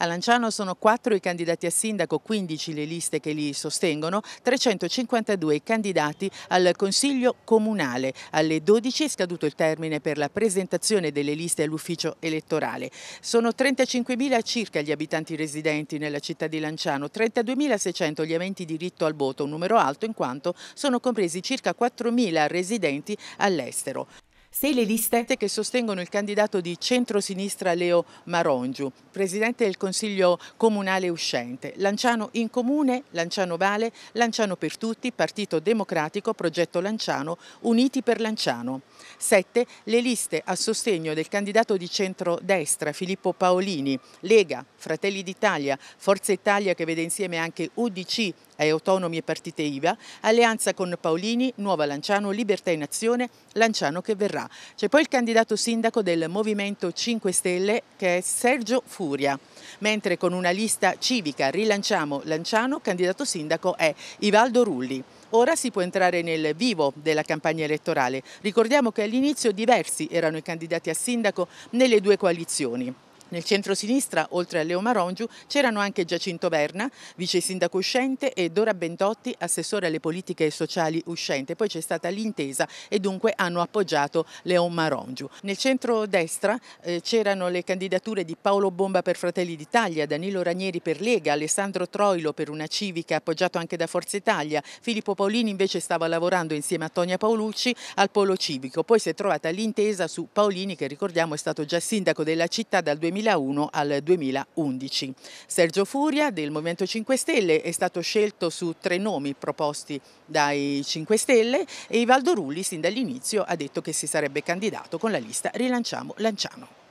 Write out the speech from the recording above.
A Lanciano sono 4 i candidati a sindaco, 15 le liste che li sostengono, 352 i candidati al Consiglio Comunale. Alle 12 è scaduto il termine per la presentazione delle liste all'ufficio elettorale. Sono 35.000 circa gli abitanti residenti nella città di Lanciano, 32.600 gli aventi diritto al voto, un numero alto in quanto sono compresi circa 4.000 residenti all'estero. Se le liste che sostengono il candidato di centrosinistra Leo Marongiu, presidente del Consiglio Comunale uscente, Lanciano in Comune, Lanciano Vale, Lanciano per tutti, Partito Democratico, Progetto Lanciano, Uniti per Lanciano. 7. Le liste a sostegno del candidato di centrodestra Filippo Paolini, Lega, Fratelli d'Italia, Forza Italia che vede insieme anche UDC, ai autonomi e partite IVA, alleanza con Paolini, Nuova Lanciano, Libertà in Azione, Lanciano che verrà. C'è poi il candidato sindaco del Movimento 5 Stelle che è Sergio Furia, mentre con una lista civica rilanciamo Lanciano, candidato sindaco è Ivaldo Rulli. Ora si può entrare nel vivo della campagna elettorale. Ricordiamo che all'inizio diversi erano i candidati a sindaco nelle due coalizioni. Nel centro-sinistra, oltre a Leo Marongiu, c'erano anche Giacinto Verna, vice sindaco uscente, e Dora Bentotti, assessore alle politiche sociali uscente. Poi c'è stata l'intesa e dunque hanno appoggiato Leo Marongiu. Nel centro-destra eh, c'erano le candidature di Paolo Bomba per Fratelli d'Italia, Danilo Ranieri per Lega, Alessandro Troilo per una civica appoggiato anche da Forza Italia. Filippo Paolini invece stava lavorando insieme a Tonia Paolucci al Polo Civico. Poi si è trovata l'intesa su Paolini che ricordiamo è stato già sindaco della città dal 2000 2001 al 2011. Sergio Furia del Movimento 5 Stelle è stato scelto su tre nomi proposti dai 5 Stelle e Ivaldo Rulli sin dall'inizio ha detto che si sarebbe candidato con la lista Rilanciamo Lanciano.